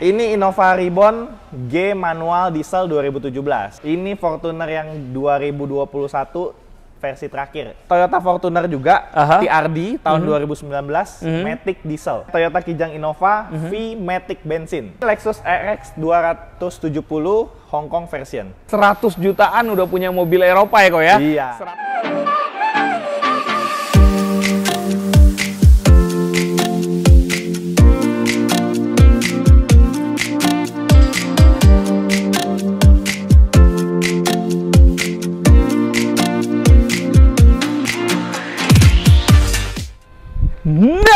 Ini Innova Ribbon G manual diesel 2017. Ini Fortuner yang 2021 versi terakhir. Toyota Fortuner juga, Aha. TRD tahun mm -hmm. 2019, mm -hmm. Matic diesel. Toyota Kijang Innova mm -hmm. V Matic bensin. Lexus RX 270 Hong Kong version. 100 jutaan udah punya mobil Eropa ya kok ya? Iya. 100...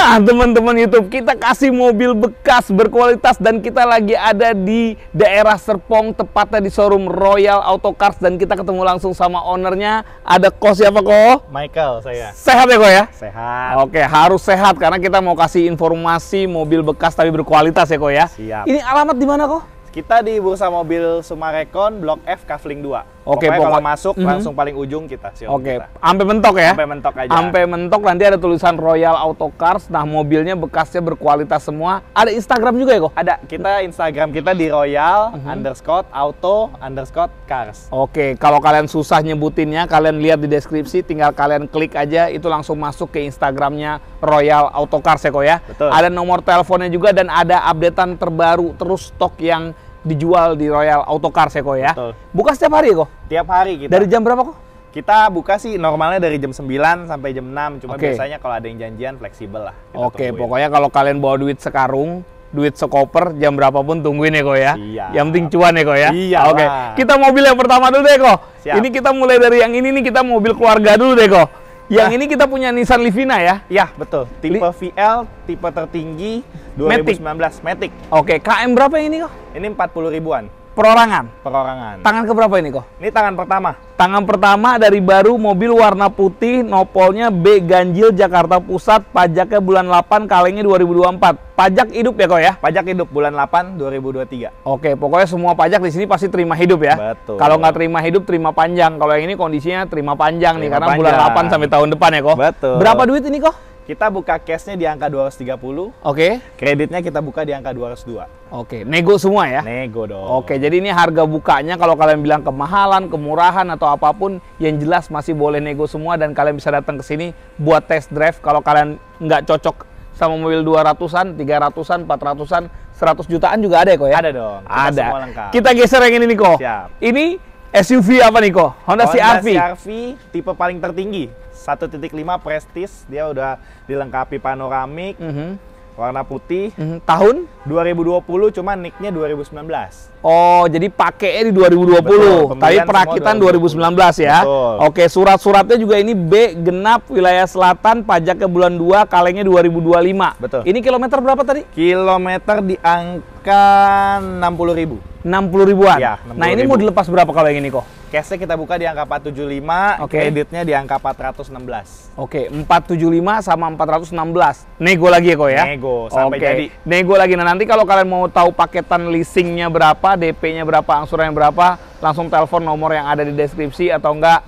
Nah, teman-teman YouTube, kita kasih mobil bekas berkualitas dan kita lagi ada di daerah Serpong, tepatnya di showroom Royal Auto Cars dan kita ketemu langsung sama ownernya. Ada Ko siapa Ko? Michael saya. Sehat ya Ko ya? Sehat. Oke, harus sehat karena kita mau kasih informasi mobil bekas tapi berkualitas ya Ko ya. Siap. Ini alamat di mana Ko? Kita di Bursa Mobil Sumarekon, Blok F, Kavling 2. Oke, okay, kalau masuk mm -hmm. langsung paling ujung kita sih. Oke, okay. sampai mentok ya. Sampai mentok aja. Sampai mentok nanti ada tulisan Royal Auto Cars. Nah, mobilnya bekasnya berkualitas semua. Ada Instagram juga ya kok? Ada. Kita Instagram kita di Royal mm -hmm. underscore Auto underscore Cars. Oke, okay. kalau kalian susah nyebutinnya, kalian lihat di deskripsi, tinggal kalian klik aja, itu langsung masuk ke Instagramnya Royal Auto Cars ya kok ya. Betul. Ada nomor teleponnya juga dan ada updatean terbaru terus stok yang dijual di Royal Autocar ya kok ya. Betul. Buka setiap hari ya, kok. Tiap hari kita. Dari jam berapa kok? Kita buka sih normalnya dari jam 9 sampai jam 6, cuma okay. biasanya kalau ada yang janjian fleksibel lah. Oke, okay, pokoknya kalau kalian bawa duit sekarung, duit sekoper jam berapapun tungguin ya kok ya. Iya. Yang penting cuan ya kok ya. Iya. Oke. Okay. Kita mobil yang pertama dulu deh kok. Ini kita mulai dari yang ini nih kita mobil keluarga dulu deh kok. Yang nah. ini kita punya Nissan Livina ya? Ya, betul. Tipe Li VL, tipe tertinggi 2019 Matic. Matic. Oke, KM berapa ini kok? Ini 40 ribuan perorangan. Perorangan. Tangan keberapa ini kok? Ini tangan pertama. Tangan pertama dari baru mobil warna putih, nopolnya B Ganjil Jakarta Pusat, pajaknya bulan 8, kalengnya 2024. Pajak hidup ya kok ya? Pajak hidup bulan 8 2023. Oke, pokoknya semua pajak di sini pasti terima hidup ya. Betul. Kalau nggak terima hidup, terima panjang. Kalau yang ini kondisinya terima panjang terima nih karena panjang. bulan 8 sampai tahun depan ya kok. Betul. Berapa duit ini kok? Kita buka cashnya di angka 230. Oke. Okay. Kreditnya kita buka di angka 202. Oke, okay. nego semua ya? Nego dong. Oke, okay, jadi ini harga bukanya kalau kalian bilang kemahalan, kemurahan atau apapun yang jelas masih boleh nego semua dan kalian bisa datang ke sini buat test drive kalau kalian nggak cocok sama mobil 200-an, 300-an, 400-an, 100 jutaan juga ada ya kok ya? Ada dong. Kita ada. Semua lengkap. Kita geser yang ini nih kok. Siap. Ini SUV apa nih kok? Honda, Honda CRV v tipe paling tertinggi. 1.5 Prestige, dia udah dilengkapi panoramik, mm -hmm. warna putih. Mm -hmm. Tahun? 2020, cuma nicknya 2019. Oh, jadi pakainya di 2020, Betul, tapi perakitan 2019 ya. Betul. Oke, surat-suratnya juga ini B genap wilayah selatan, pajak ke bulan 2, kalengnya 2025. Betul. Ini kilometer berapa tadi? Kilometer di angka 60 ribu. 60 ribuan. Ya, 60 nah, ini ribu. mau dilepas berapa kalau yang ini kok? Cashnya kita buka di angka 475, okay. kreditnya di angka 416. Oke, okay, 475 sama 416. Nego lagi ya kok ya? Nego, sampai okay. jadi. Nego lagi. Nah, nanti kalau kalian mau tahu paketan leasingnya berapa, DP-nya berapa, angsurannya berapa, langsung telepon nomor yang ada di deskripsi atau enggak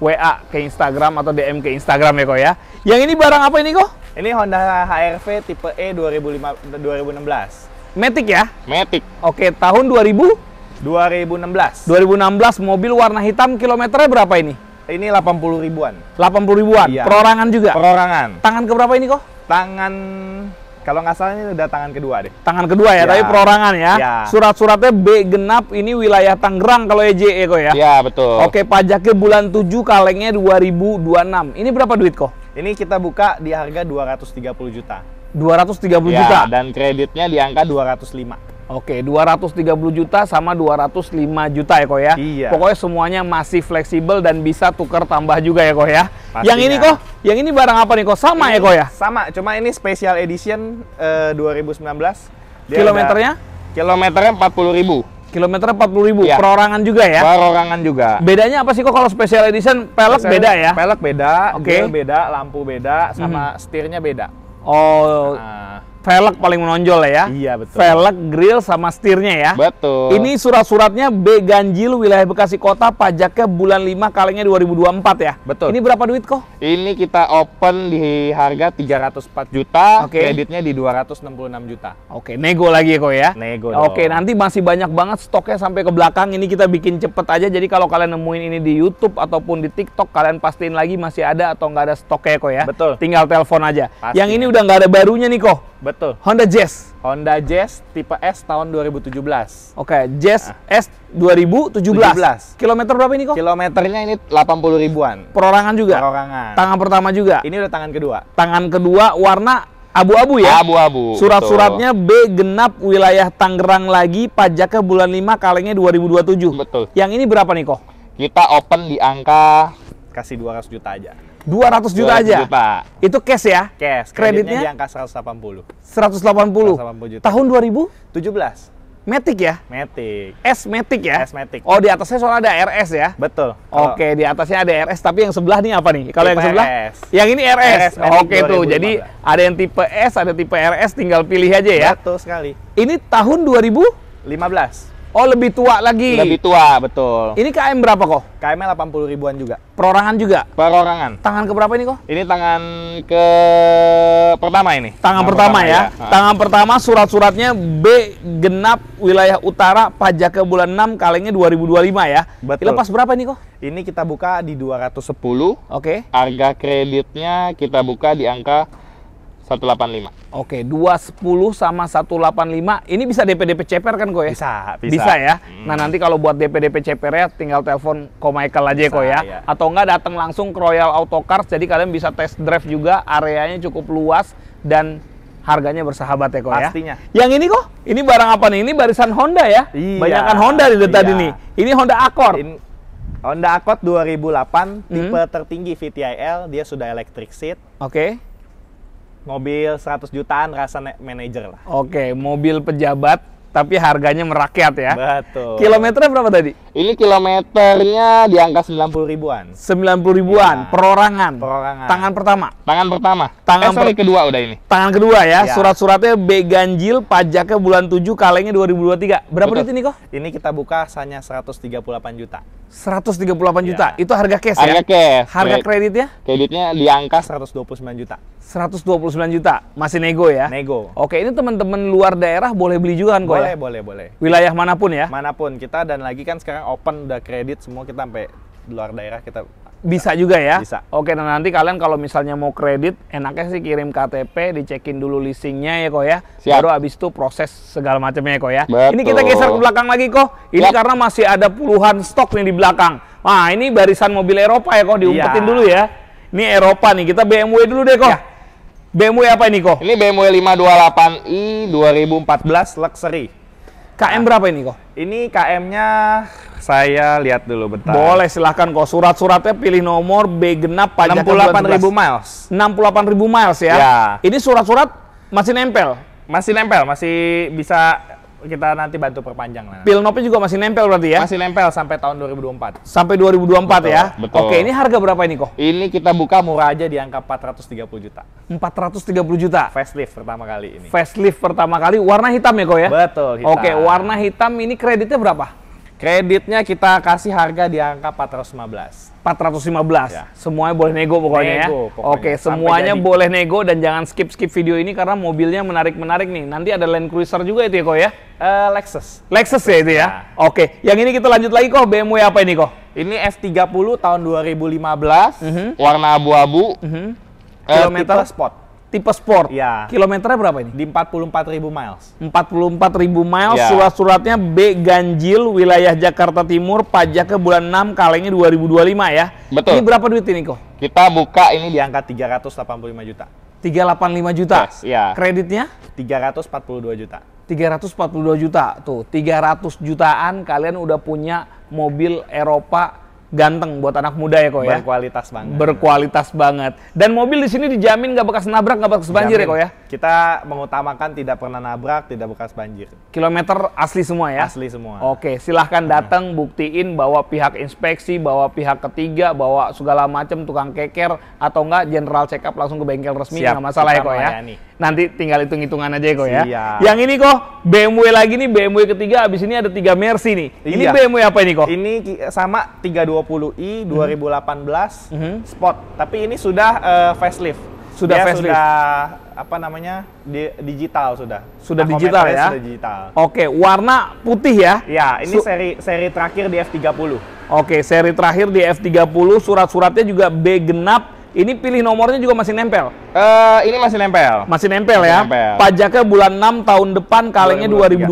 WA ke Instagram atau DM ke Instagram ya kok ya. Yang ini barang apa ini kok? Ini Honda HRV tipe E 2015. 2016. Matic ya? Matic. Oke, tahun 2000? 2016. 2016 mobil warna hitam kilometernya berapa ini? Ini 80 ribuan. 80 ribuan. Iya. Perorangan juga. Perorangan. Tangan keberapa ini kok? Tangan kalau nggak salah ini udah tangan kedua deh. Tangan kedua ya, ya. tapi perorangan ya. ya. Surat-suratnya B genap ini wilayah Tangerang kalau EJ ya, e, kok ya. Iya, betul. Oke, pajaknya bulan 7 kalengnya 2026. Ini berapa duit kok? Ini kita buka di harga 230 juta. 230 ya, juta. dan kreditnya di angka 205. Oke, 230 juta sama 205 juta ya kok ya. Iya. Pokoknya semuanya masih fleksibel dan bisa tukar tambah juga ya kok ya. Pastinya. Yang ini kok, yang ini barang apa nih kok? Sama ini, ya kok ya? Sama, cuma ini special edition uh, eh, 2019. Dia kilometernya? Ada, kilometernya 40 ribu. Kilometernya 40 ribu, ya. perorangan juga ya? Perorangan juga. Bedanya apa sih kok kalau special edition pelek beda ya? Pelek beda, okay. beda, lampu beda, sama mm -hmm. setirnya beda. और velg paling menonjol ya. Iya betul. Velg, grill sama stirnya ya. Betul. Ini surat-suratnya B Ganjil wilayah Bekasi Kota pajaknya bulan 5 kalengnya 2024 ya. Betul. Ini berapa duit kok? Ini kita open di harga 304 juta, okay. kreditnya di 266 juta. Oke, okay. nego lagi ya kok ya. Nego. Oke, okay, nanti masih banyak banget stoknya sampai ke belakang. Ini kita bikin cepet aja. Jadi kalau kalian nemuin ini di YouTube ataupun di TikTok, kalian pastiin lagi masih ada atau nggak ada stoknya kok ya. Betul. Tinggal telepon aja. Pasti. Yang ini udah nggak ada barunya nih kok. Betul. Honda Jazz. Honda Jazz tipe S tahun 2017. Oke, okay, Jazz nah. S 2017. 17. Kilometer berapa ini kok? Kilometernya ini 80 ribuan. Perorangan juga. Perorangan. Tangan pertama juga. Ini udah tangan kedua. Tangan kedua warna abu-abu ya? Abu-abu. Surat-suratnya B genap wilayah Tangerang lagi pajaknya bulan 5 kalengnya 2027. Betul. Yang ini berapa nih kok? Kita open di angka kasih 200 juta aja dua ratus juta aja. Juta. Itu cash ya? Cash. Kreditnya, Kreditnya di angka puluh seratus delapan puluh Tahun dua ribu tujuh belas Matic ya? Matic. S Matic ya? S Matic. Oh, di atasnya soalnya ada RS ya? Betul. Oke, di atasnya ada RS, tapi yang sebelah nih apa nih? Kalau yang sebelah? RS. Yang ini RS. RS Oke 2000. tuh. Jadi ada yang tipe S, ada tipe RS, tinggal pilih aja ya. Betul sekali. Ini tahun 2015. belas Oh lebih tua lagi. Lebih tua betul. Ini KM berapa kok? KM 80 ribuan juga. Perorangan juga. Perorangan. Tangan ke berapa ini kok? Ini tangan ke pertama ini. Tangan, tangan pertama, pertama ya. ya. Tangan pertama surat-suratnya B genap wilayah utara pajak ke bulan 6 kalengnya 2025 ya. Berarti Lepas berapa ini kok? Ini kita buka di 210. Oke. Okay. Harga kreditnya kita buka di angka 185. Oke, 210 sama 185. Ini bisa DP DP ceper kan gue ya? Bisa, bisa. Bisa ya. Hmm. Nah, nanti kalau buat DP DP ceper ya tinggal telepon Ko Michael aja koy ya. Iya. Atau enggak datang langsung ke Royal Auto Cars jadi kalian bisa test drive juga areanya cukup luas dan harganya bersahabat ya ya. Pastinya. Yang ini kok, ini barang apa nih? Ini barisan Honda ya. Iya. Banyakkan Honda di iya. tadi nih. Ini Honda Accord. In, Honda Accord 2008 hmm. tipe tertinggi VTIL, dia sudah electric seat. Oke. Okay mobil 100 jutaan rasa manajer lah. Oke, mobil pejabat tapi harganya merakyat ya. Betul. Kilometernya berapa tadi? Ini kilometernya di angka 90 ribuan. 90 ribuan ya. perorangan. Perorangan. Tangan pertama. Tangan pertama. Tangan eh, sorry, per kedua udah ini. Tangan kedua ya. ya. Surat-suratnya B ganjil, pajaknya bulan 7, kalengnya 2023. Berapa duit ini kok? Ini kita buka hanya 138 juta. 138 juta. Ya. Itu harga cash ya? harga ya? cash. Harga kreditnya? Kreditnya di angka 129 juta. 129 juta. Masih nego ya? Nego. Oke, ini teman-teman luar daerah boleh beli juga kan kok ya? Boleh, boleh, boleh. Wilayah manapun ya? Manapun. Kita dan lagi kan sekarang open udah kredit semua kita sampai luar daerah kita bisa juga ya? Bisa. Oke, nah nanti kalian kalau misalnya mau kredit, enaknya sih kirim KTP, dicekin dulu leasingnya ya kok ya. Siap. Baru abis itu proses segala macamnya ya kok ya. Betul. Ini kita geser ke belakang lagi kok. Ini Yap. karena masih ada puluhan stok nih di belakang. Nah, ini barisan mobil Eropa ya kok, diumpetin ya. dulu ya. Ini Eropa nih, kita BMW dulu deh kok. Ya. BMW apa ini kok? Ini BMW 528i 2014 Luxury. KM berapa ini kok? Ini KM-nya saya lihat dulu bentar. Boleh silahkan kok surat-suratnya pilih nomor B genap pajak ribu miles. ribu miles ya. ya. Ini surat-surat masih nempel. Masih nempel, masih bisa kita nanti bantu perpanjang lah. Pilnopnya juga masih nempel berarti ya? Masih nempel sampai tahun 2024. Sampai 2024 ya? betul, ya? Betul. Oke, ini harga berapa ini kok? Ini kita buka murah aja di angka 430 juta. 430 juta? lift pertama kali ini. lift pertama kali, warna hitam ya kok ya? Betul, hitam. Oke, warna hitam ini kreditnya berapa? Kreditnya kita kasih harga di angka 415. 415. Ya. Semuanya boleh nego pokoknya ya. nego, ya. Pokoknya. Oke, semuanya jadi. boleh nego dan jangan skip-skip video ini karena mobilnya menarik-menarik nih. Nanti ada Land Cruiser juga itu ya kok ya? Uh, Lexus. Lexus ya itu ya. ya. Oke, yang ini kita lanjut lagi kok BMW apa ini kok? Ini F30 tahun 2015, mm -hmm. warna abu-abu. Mm -hmm. Kilometer uh, spot tipe sport. Ya. Kilometernya berapa ini? Di 44.000 miles. 44.000 miles, ya. surat-suratnya B ganjil wilayah Jakarta Timur, Pajak ke bulan 6, kalengnya 2025 ya. Betul. Ini berapa duit ini kok? Kita buka ini di angka 385 juta. 385 juta. Yes, ya. Kreditnya 342 juta. 342 juta. Tuh, 300 jutaan kalian udah punya mobil Eropa ganteng buat anak muda ya kok ya. Berkualitas banget. Berkualitas banget. Dan mobil di sini dijamin nggak bekas nabrak, nggak bekas banjir Jamin. ya kok ya. Kita mengutamakan tidak pernah nabrak, tidak bekas banjir. Kilometer asli semua ya. Asli semua. Oke, silahkan nah. datang buktiin bahwa pihak inspeksi, bahwa pihak ketiga, bahwa segala macam tukang keker atau enggak general check up langsung ke bengkel resmi nggak masalah ya kok ya. Nanti tinggal hitung-hitungan aja kok ya. Siap. Yang ini kok BMW lagi nih BMW ketiga abis ini ada tiga Mercy nih. Iya. Ini BMW apa ini kok? Ini sama 320i 2018 mm -hmm. Sport, tapi ini sudah uh, facelift. Sudah Dia facelift. Sudah apa namanya? Di, digital sudah. Sudah digital ya. Sudah digital. Oke, warna putih ya. Ya, ini Su seri seri terakhir di F30. Oke, seri terakhir di F30 surat-suratnya juga B genap ini pilih nomornya juga masih nempel. Uh, ini masih nempel. Masih nempel ya? masih ya. Nempel. Pajaknya bulan 6 tahun depan kalengnya 2023.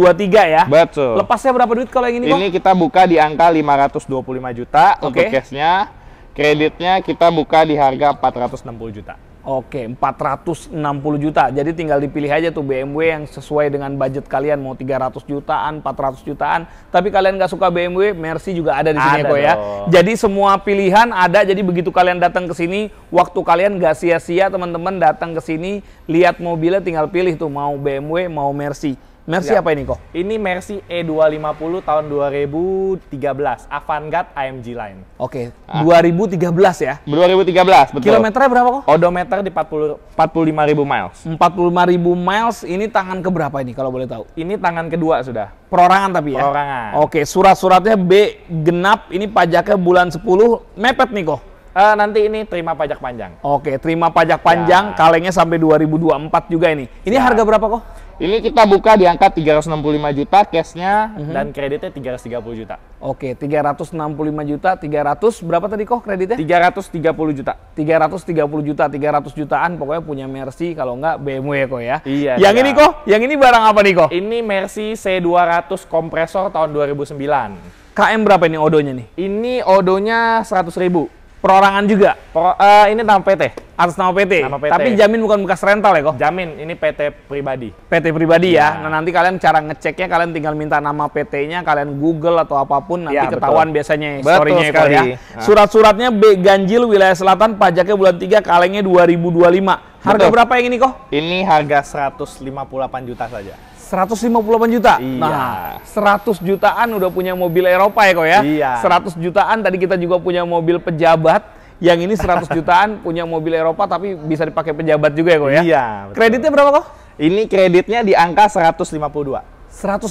2023 ya. Betul. Lepasnya berapa duit kalau yang ini, Ini Ini kita buka di angka 525 juta okay. untuk cashnya. Kreditnya kita buka di harga 460 juta. Oke, 460 juta. Jadi tinggal dipilih aja tuh BMW yang sesuai dengan budget kalian. Mau 300 jutaan, 400 jutaan. Tapi kalian nggak suka BMW, Mercy juga ada di sini kok ya. Jadi semua pilihan ada. Jadi begitu kalian datang ke sini, waktu kalian nggak sia-sia teman-teman datang ke sini, lihat mobilnya tinggal pilih tuh mau BMW, mau Mercy. Mercy Siap. apa ini kok? Ini Mercy E250 tahun 2013, Avantgarde AMG Line. Oke, okay. ah. 2013 ya? 2013, betul. Kilometernya berapa kok? Odometer di lima 45.000 miles. 45.000 miles ini tangan ke berapa ini kalau boleh tahu? Ini tangan kedua sudah. Perorangan tapi ya? Perorangan. Oke, okay. surat-suratnya B genap, ini pajaknya bulan 10, mepet nih kok? Uh, nanti ini terima pajak panjang. Oke, terima pajak panjang, ya. kalengnya sampai 2024 juga ini. Ini ya. harga berapa kok? Ini kita buka di angka 365 juta cashnya mm-hmm. dan kreditnya 330 juta. Oke, 365 juta, 300 berapa tadi kok kreditnya? 330 juta. 330 juta, 300 jutaan pokoknya punya Mercy kalau enggak BMW ya kok ya. Iya. Yang iya. ini kok, yang ini barang apa nih kok? Ini Mercy C200 kompresor tahun 2009. KM berapa ini odonya nih? Ini odonya 100 ribu perorangan juga. Pro, uh, ini nama PT. Atas nama PT. nama PT. Tapi jamin bukan bekas rental ya kok? Jamin, ini PT pribadi. PT pribadi ya. ya. Nah, nanti kalian cara ngeceknya kalian tinggal minta nama PT-nya, kalian Google atau apapun nanti iya, ya, ketahuan betul. biasanya story-nya ya. ya. Surat-suratnya B ganjil wilayah selatan pajaknya bulan 3 kalengnya 2025. Harga betul. berapa yang ini kok? Ini harga 158 juta saja. 158 juta. Iya. Nah, 100 jutaan udah punya mobil Eropa ya kok ya. Iya. 100 jutaan tadi kita juga punya mobil pejabat. Yang ini 100 jutaan punya mobil Eropa tapi bisa dipakai pejabat juga ya kok ya. Iya. Betul. Kreditnya berapa kok? Ini kreditnya di angka 152. 152.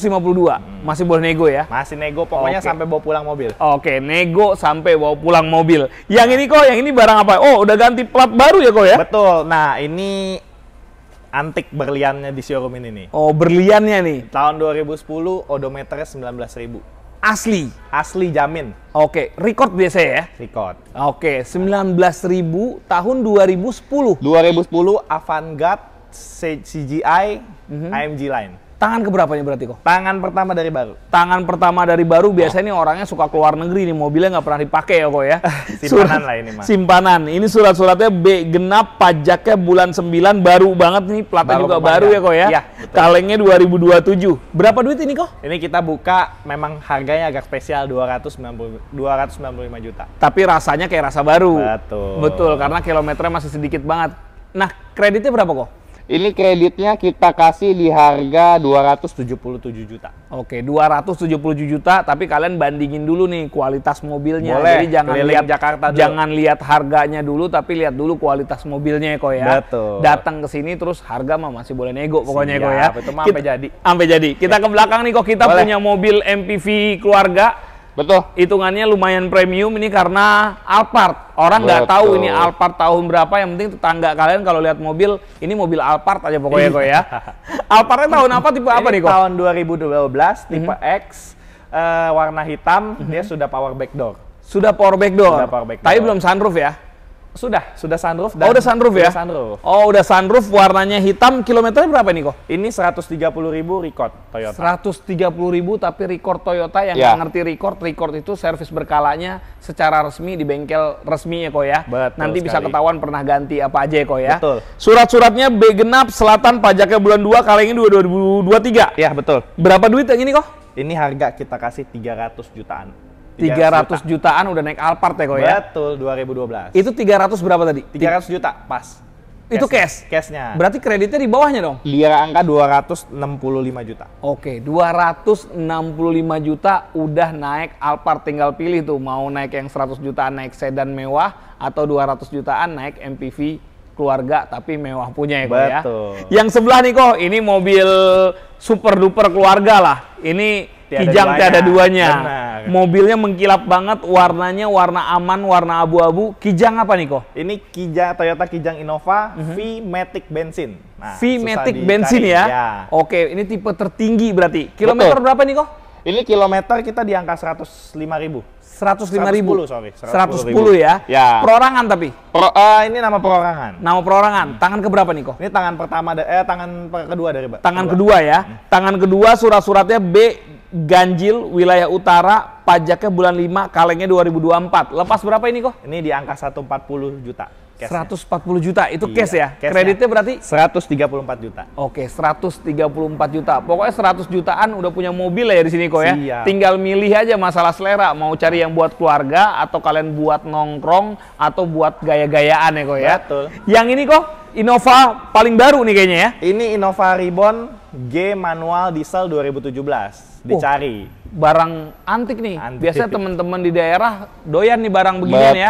Hmm. Masih boleh nego ya? Masih nego pokoknya okay. sampai bawa pulang mobil. Oke, okay, nego sampai bawa pulang mobil. Yang ini kok, yang ini barang apa? Oh, udah ganti plat baru ya kok ya? Betul. Nah, ini antik berliannya di showroom ini nih. Oh, berliannya nih. Tahun 2010 odometernya 19.000. Asli. Asli jamin. Oke, okay. record biasa ya? Record. Oke, okay. 19.000 tahun 2010. 2010 Avantgarde CGI mm -hmm. AMG line. Tangan keberapanya berarti kok? Tangan pertama dari baru. Tangan pertama dari baru oh. biasanya nih orangnya suka keluar negeri nih mobilnya nggak pernah dipakai ya kok ya. simpanan lah ini mah. Simpanan. Ini surat-suratnya B genap pajaknya bulan 9 baru banget nih platnya juga baru ya. ya kok ya. ya Kalengnya 2027. Berapa duit ini kok? Ini kita buka memang harganya agak spesial 290 295 juta. Tapi rasanya kayak rasa baru. Betul. Betul karena kilometernya masih sedikit banget. Nah, kreditnya berapa kok? Ini kreditnya kita kasih di harga 277 juta. Oke, 277 juta tapi kalian bandingin dulu nih kualitas mobilnya. Boleh, Jadi jangan lihat Jakarta dulu. Jangan lihat harganya dulu tapi lihat dulu kualitas mobilnya ya kok ya. Betul. Datang ke sini terus harga mah masih boleh nego pokoknya kok ya. sampai jadi. Sampai jadi. Kita ke belakang nih kok kita Boleh. punya mobil MPV keluarga Betul. Hitungannya lumayan premium ini karena Alphard. Orang nggak tahu ini Alphard tahun berapa. Yang penting tetangga kalian kalau lihat mobil, ini mobil Alphard aja pokoknya kok ya. Iya. Alphardnya tahun apa? Tipe apa nih kok? Tahun 2012, mhm. tipe mm -hmm. X, uh, warna hitam. Mm -hmm. Dia sudah power back door. Sudah power back door. Sudah power back door. Tapi belum sunroof ya? Sudah, sudah sunroof. Dan oh, udah sunroof ya? sunroof. Oh, udah sunroof, warnanya hitam. Kilometernya berapa nih kok? Ini puluh ribu record Toyota. puluh ribu tapi record Toyota yang yeah. ngerti record. Record itu servis berkalanya secara resmi di bengkel resmi ya kok ya. Betul Nanti sekali. bisa ketahuan pernah ganti apa aja ya kok ya. Betul. Surat-suratnya B genap, selatan, pajaknya bulan 2, kali ini 2023. Ya, betul. Berapa duit yang ini kok? Ini harga kita kasih 300 jutaan. Tiga ratus jutaan. udah naik Alphard ya kok ya? Betul, 2012. Itu tiga ratus berapa tadi? Tiga ratus juta, pas. itu cash? Cashnya. Berarti kreditnya di bawahnya dong? Liar angka 265 juta. Oke, 265 juta udah naik Alphard tinggal pilih tuh mau naik yang 100 jutaan naik sedan mewah atau 200 jutaan naik MPV keluarga tapi mewah punya ya Betul. ya. Betul. Yang sebelah nih kok ini mobil super duper keluarga lah. Ini kijang duanya. tiada duanya. Benar. Mobilnya mengkilap banget, warnanya warna aman, warna abu-abu. Kijang apa nih kok? Ini Kijang Toyota Kijang Innova mm-hmm. V-Matic bensin. Nah, V-Matic bensin ya? ya. Oke, ini tipe tertinggi berarti. Kilometer Betul. berapa nih kok? Ini kilometer kita di angka 105 ribu. 105 ribu? 110, sorry. 110, 110 ya? ya. Perorangan tapi? Pro, uh, ini nama perorangan. Nama perorangan. Hmm. Tangan keberapa nih kok? Ini tangan pertama, eh tangan kedua dari Mbak. Tangan kedua, kedua ya? Hmm. Tangan kedua surat-suratnya B ganjil wilayah utara pajaknya bulan 5 kalengnya 2024. Lepas berapa ini kok? Ini di angka 140 juta. 140 juta itu iya, cash ya. Cash Kreditnya berarti 134 juta. Oke, 134 juta. Pokoknya 100 jutaan udah punya mobil ya di sini kok ya. Siap. Tinggal milih aja masalah selera mau cari yang buat keluarga atau kalian buat nongkrong atau buat gaya-gayaan ya kok ya. Betul. Yang ini kok Innova paling baru nih kayaknya ya. Ini Innova Ribbon G manual diesel 2017 dicari. Oh, barang antik nih. Antik. Biasanya teman-teman di daerah doyan nih barang beginian ya.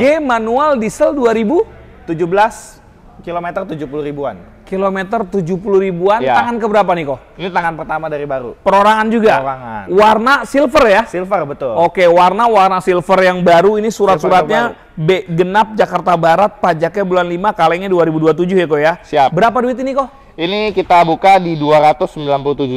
G manual diesel 2017 kilometer 70 ribuan. Kilometer 70 ribuan. Ya. Tangan keberapa nih kok? Ini tangan pertama dari baru. Perorangan juga. Perorangan. Warna silver ya? Silver betul. Oke, warna warna silver yang baru ini surat-suratnya B genap Jakarta Barat pajaknya bulan 5 kalengnya 2027 ya kok ya. Siap. Berapa duit ini kok? Ini kita buka di 297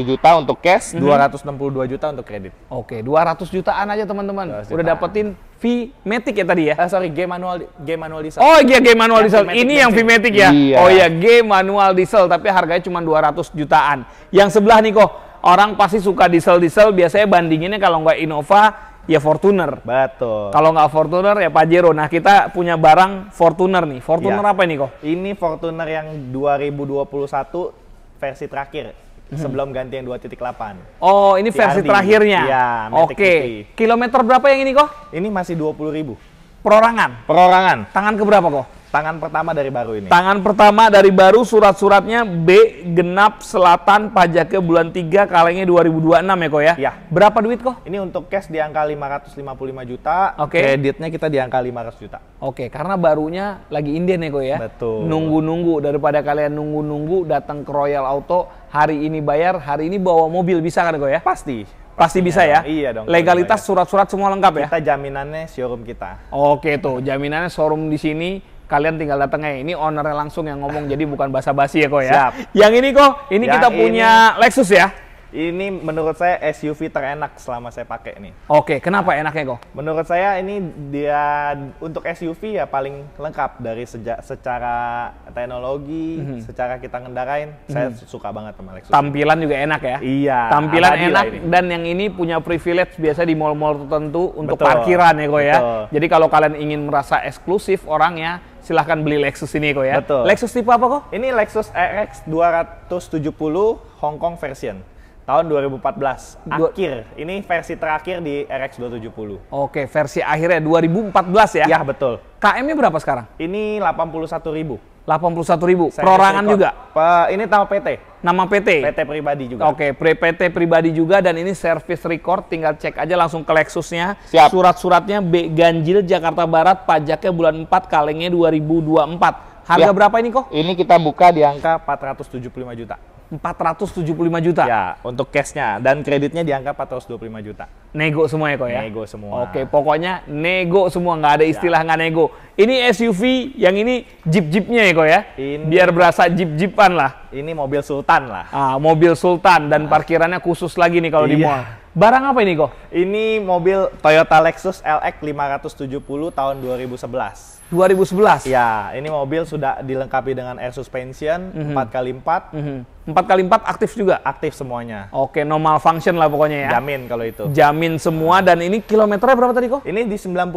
juta untuk cash, mm -hmm. 262 juta untuk kredit. Oke, okay, 200 jutaan aja teman-teman. Udah dapetin V-Matic ya tadi ya? Uh, sorry, G manual G manual diesel. Oh iya G manual diesel. ini yang V-Matic ya. Iya. Oh iya G manual diesel tapi harganya cuma 200 jutaan. Yang sebelah nih kok orang pasti suka diesel-diesel biasanya bandinginnya kalau nggak Innova ya Fortuner. Betul. Kalau nggak Fortuner ya Pajero. Nah kita punya barang Fortuner nih. Fortuner ya. apa ini kok? Ini Fortuner yang 2021 versi terakhir. Mhm. Sebelum ganti yang 2.8. Oh, ini CRD. versi terakhirnya. Iya, Oke. Okay. Kilometer berapa yang ini kok? Ini masih 20.000. Perorangan. Perorangan. Tangan ke berapa kok? Tangan pertama dari baru ini. Tangan pertama dari baru surat-suratnya B genap selatan pajaknya bulan 3 kalengnya 2026 ya kok ya? Iya. Berapa duit kok? Ini untuk cash di angka 555 juta. Oke. Okay. Kreditnya kita di angka 500 juta. Oke, okay, karena barunya lagi inden ya kok ya? Betul. Nunggu-nunggu daripada kalian nunggu-nunggu datang ke Royal Auto hari ini bayar, hari ini bawa mobil bisa kan kok ya? Pasti. Pasti bisa ya? Iya dong. Legalitas surat-surat semua lengkap kita ya? Kita jaminannya showroom kita. Oke tuh, jaminannya showroom di sini kalian tinggal datang ya. Ini ownernya langsung yang ngomong, jadi bukan basa-basi ya kok ya. Siap. Yang ini kok, ini yang kita ini... punya Lexus ya. Ini menurut saya SUV terenak selama saya pakai nih. Oke, kenapa nah, enaknya kok? Menurut saya ini dia untuk SUV ya paling lengkap dari sejak secara teknologi, mm -hmm. secara kita ngendarain. Mm -hmm. Saya mhm. suka banget sama Lexus. Tampilan juga enak ya? Iya. Tampilan enak ini. dan yang ini punya privilege biasa di mall-mall tertentu untuk Betul. parkiran ya kok ya. Jadi kalau kalian ingin merasa eksklusif orangnya, silahkan beli Lexus ini kok ya. Betul. Lexus tipe apa kok? Ini Lexus RX 270 Hong Kong version tahun 2014 akhir ini versi terakhir di RX 270 oke versi akhirnya 2014 ya ya betul KM nya berapa sekarang ini 81 ribu 81 ribu Saya perorangan juga Pe, ini nama PT nama PT PT pribadi juga oke pre PT pribadi juga dan ini service record tinggal cek aja langsung ke Lexusnya surat-suratnya B Ganjil Jakarta Barat pajaknya bulan 4 kalengnya 2024 harga ya. berapa ini kok ini kita buka di angka 475 juta 475 juta. Ya, untuk cashnya dan kreditnya di angka 425 juta. Nego semua ya kok ya? Nego semua. Oke, pokoknya nego semua, nggak ada ya. istilah ya. nggak nego. Ini SUV, yang ini jeep-jeepnya ya kok ya? Ini, Biar berasa jeep-jeepan lah. Ini mobil sultan lah. Ah, mobil sultan dan parkirannya khusus lagi nih kalau iya. di mall. Barang apa ini kok? Ini mobil Toyota Lexus LX 570 tahun 2011. 2011? Ya, ini mobil sudah dilengkapi dengan air suspension mm -hmm. 4x4. Mm -hmm. 4x4 aktif juga? Aktif semuanya. Oke, normal function lah pokoknya ya. Jamin kalau itu. Jamin semua dan ini kilometernya berapa tadi kok? Ini di 90.000.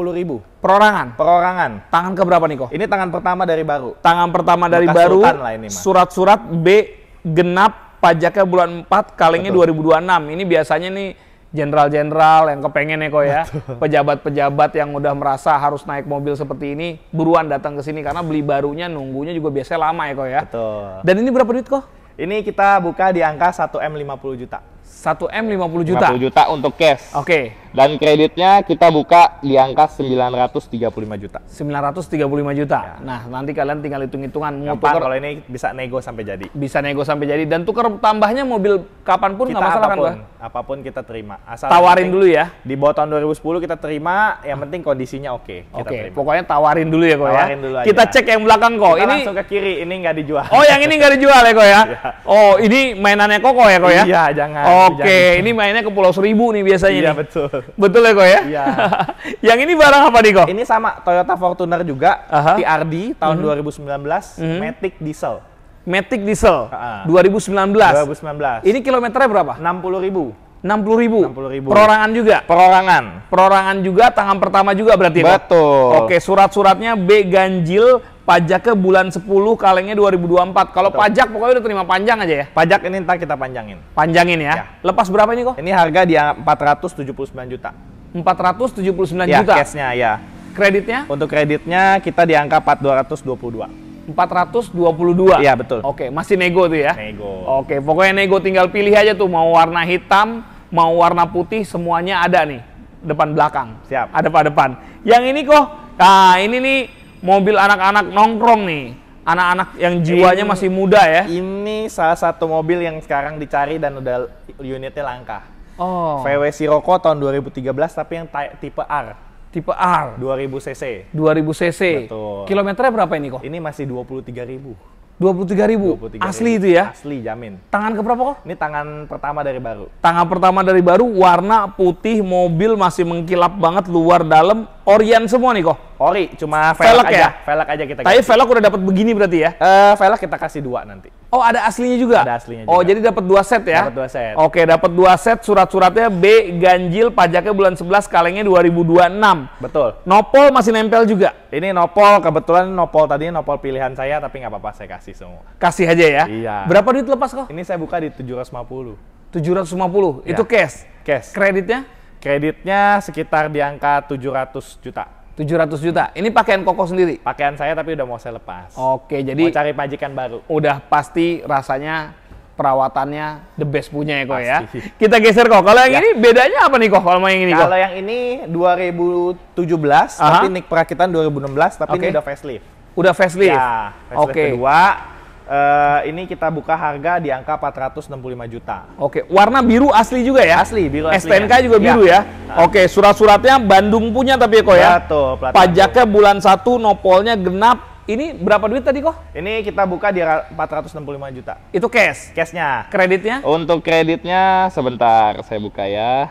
Perorangan? Perorangan. Tangan ke berapa nih kok? Ini tangan pertama dari baru. Tangan pertama dari baru. Surat-surat B genap pajaknya bulan 4 kalengnya Betul. 2026. Ini biasanya nih jenderal-jenderal yang kepengen ya kok ya, pejabat-pejabat yang udah merasa harus naik mobil seperti ini, buruan datang ke sini karena beli barunya nunggunya juga biasanya lama ya kok ya. Betul. Dan ini berapa duit kok? Ini kita buka di angka 1M 50 juta. 1M 50 juta? 50 juta untuk cash. Oke. Okay. Dan kreditnya kita buka di angka 935 juta. 935 juta. Ya. Nah, nanti kalian tinggal hitung-hitungan Gampang kalau ini bisa nego sampai jadi. Bisa nego sampai jadi dan tukar tambahnya mobil kapanpun nggak masalah kan, apapun, kan, Apapun kita terima. Asal tawarin dulu ya. Di bawah tahun 2010 kita terima, yang penting kondisinya oke. Okay, oke, okay. pokoknya tawarin dulu ya kok ya. Tawarin dulu aja. Kita cek yang belakang kok. Kita ini langsung ke kiri, ini nggak dijual. Oh, yang ini nggak dijual ya kok ya. Iya. oh, ini mainannya koko ya kok ya. Iya, jangan. Oke, okay. ini mainnya ke Pulau Seribu nih biasanya. Iya, betul. Betul ya kok ya? Iya. yang ini barang apa nih kok? Ini sama Toyota Fortuner juga, uh-huh. TRD tahun uh-huh. 2019, uh-huh. Matic diesel. Matic diesel uh -huh. 2019. 2019. Ini kilometernya berapa? 60 ribu. 60 ribu. 60 ribu. Perorangan juga. Perorangan. Perorangan juga, tangan pertama juga berarti. Betul. Oke, surat-suratnya B ganjil Pajak ke bulan 10 kalengnya 2024. Kalau pajak pokoknya udah terima panjang aja ya. Pajak ini ntar kita panjangin. Panjangin ya. ya. Lepas berapa ini kok? Ini harga di 479 juta. 479 ya, juta. cashnya ya. Kreditnya? Untuk kreditnya kita di angka 4222. 422. Iya, betul. Oke, masih nego tuh ya. Nego. Oke, pokoknya nego tinggal pilih aja tuh mau warna hitam, mau warna putih semuanya ada nih depan belakang. Siap. Ada pada depan. Yang ini kok, nah ini nih mobil anak-anak nongkrong nih anak-anak yang jiwanya ini, masih muda ya ini salah satu mobil yang sekarang dicari dan udah unitnya langka oh VW Sirocco tahun 2013 tapi yang tipe R tipe R 2000 cc 2000 cc betul kilometernya berapa ini kok ini masih 23 ribu 23 ribu. 23 ribu. Asli itu ya? Asli, jamin. Tangan keberapa kok? Ini tangan pertama dari baru. Tangan pertama dari baru, warna putih, mobil masih mengkilap banget, luar dalam, Orian semua nih kok. Ori, cuma velg, velg ya? aja. Ya? Velg aja kita. Tapi velg udah dapat begini berarti ya? Eh, uh, velg kita kasih dua nanti. Oh, ada aslinya juga. Ada aslinya oh, juga. Oh, jadi dapat dua set ya? Dapat dua set. Oke, dapat dua set surat-suratnya B ganjil pajaknya bulan 11 kalengnya 2026. Betul. Nopol masih nempel juga. Ini nopol kebetulan nopol tadinya nopol pilihan saya tapi nggak apa-apa saya kasih semua. Kasih aja ya? Iya. Berapa duit lepas kok? Ini saya buka di tujuh Tujuh ratus lima puluh. ratus lima puluh. Itu iya. cash. Cash. Kreditnya? Kreditnya sekitar di angka 700 juta. 700 juta. Ini pakaian Koko sendiri? Pakaian saya tapi udah mau saya lepas. Oke, jadi mau cari pajikan baru. Udah pasti rasanya perawatannya the best punya ya kok ya. Kita geser kok. Kalau yang ya. ini bedanya apa nih kok kalau yang ini Kalau yang ini 2017 uh -huh. tapi nik Perakitan 2016 tapi okay. ini udah facelift. Udah facelift. Ya, facelift okay. kedua Eh, ini kita buka harga di angka 465 juta. Oke, warna biru asli juga ya? Asli, biru asli. STNK ya. juga iya. biru ya? ya? Oke, surat-suratnya Bandung punya tapi ya kok ya? Betul. Pajaknya bulan 1, nopolnya genap. Ini berapa duit tadi kok? Ini kita buka di 465 juta. Itu cash? Cashnya. Kreditnya? Untuk kreditnya, sebentar saya buka ya.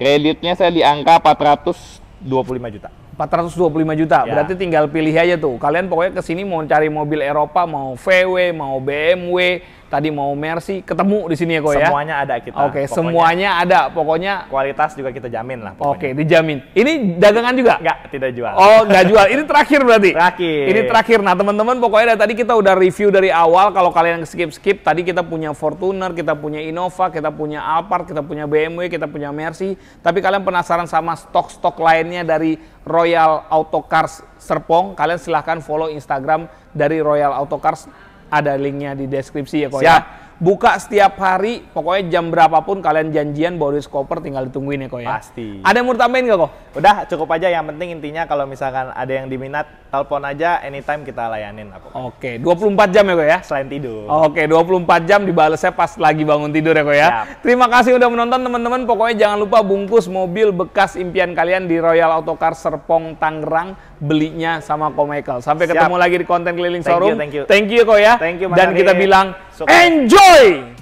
Kreditnya saya di angka 425 juta. 425 juta. Ya. Berarti tinggal pilih aja tuh. Kalian pokoknya ke sini mau cari mobil Eropa, mau VW, mau BMW, tadi mau Mercy ketemu di sini ya kok ya. Semuanya ada kita. Oke, okay, semuanya ada. Pokoknya kualitas juga kita jamin lah Oke, okay, dijamin. Ini dagangan juga? Enggak, tidak jual. Oh, enggak jual. Ini terakhir berarti. Terakhir. Ini terakhir. Nah, teman-teman pokoknya dari tadi kita udah review dari awal kalau kalian skip-skip tadi kita punya Fortuner, kita punya Innova, kita punya Alphard, kita punya BMW, kita punya Mercy, tapi kalian penasaran sama stok-stok lainnya dari Royal Auto Cars Serpong, kalian silahkan follow Instagram dari Royal Auto Cars ada linknya di deskripsi ya kok ya. Buka setiap hari, pokoknya jam berapapun kalian janjian Boris Koper tinggal ditungguin ya kok ya. Pasti. Ada yang mau tambahin gak kok? Udah cukup aja yang penting intinya kalau misalkan ada yang diminat telepon aja anytime kita layanin aku. Oke, okay. 24 jam ya kok ya? Selain tidur. Oke, okay, 24 jam dibalesnya pas lagi bangun tidur ya kok ya. Siap. Terima kasih udah menonton teman-teman. Pokoknya jangan lupa bungkus mobil bekas impian kalian di Royal Autocar Serpong Tangerang belinya sama Ko Michael. Sampai Siap. ketemu lagi di konten keliling thank showroom. You, thank you. Thank you kok ya. Thank you Dan kita bilang Suka. enjoy.